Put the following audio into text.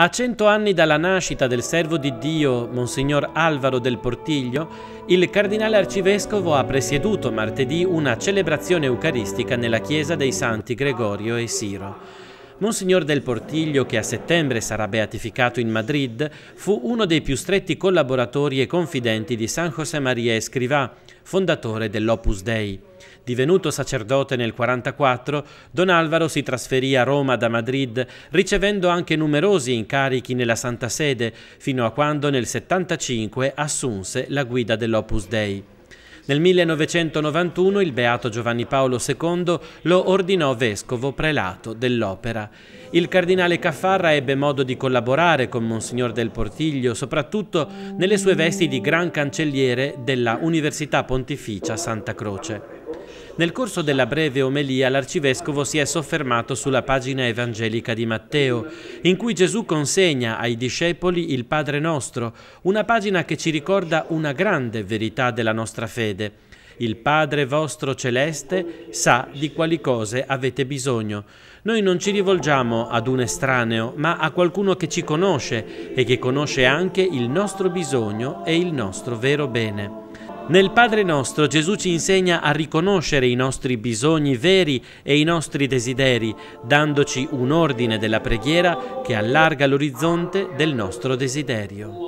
A cento anni dalla nascita del servo di Dio, Monsignor Alvaro del Portiglio, il cardinale arcivescovo ha presieduto martedì una celebrazione eucaristica nella chiesa dei santi Gregorio e Siro. Monsignor del Portiglio, che a settembre sarà beatificato in Madrid, fu uno dei più stretti collaboratori e confidenti di San José María Escrivá, fondatore dell'Opus Dei. Divenuto sacerdote nel 1944, Don Alvaro si trasferì a Roma da Madrid, ricevendo anche numerosi incarichi nella Santa Sede, fino a quando nel 1975 assunse la guida dell'Opus Dei. Nel 1991 il beato Giovanni Paolo II lo ordinò vescovo prelato dell'opera. Il cardinale Caffarra ebbe modo di collaborare con Monsignor del Portiglio, soprattutto nelle sue vesti di gran cancelliere della Università Pontificia Santa Croce. Nel corso della breve omelia l'arcivescovo si è soffermato sulla pagina evangelica di Matteo, in cui Gesù consegna ai discepoli il Padre nostro, una pagina che ci ricorda una grande verità della nostra fede. Il Padre vostro celeste sa di quali cose avete bisogno. Noi non ci rivolgiamo ad un estraneo, ma a qualcuno che ci conosce e che conosce anche il nostro bisogno e il nostro vero bene. Nel Padre nostro Gesù ci insegna a riconoscere i nostri bisogni veri e i nostri desideri, dandoci un ordine della preghiera che allarga l'orizzonte del nostro desiderio.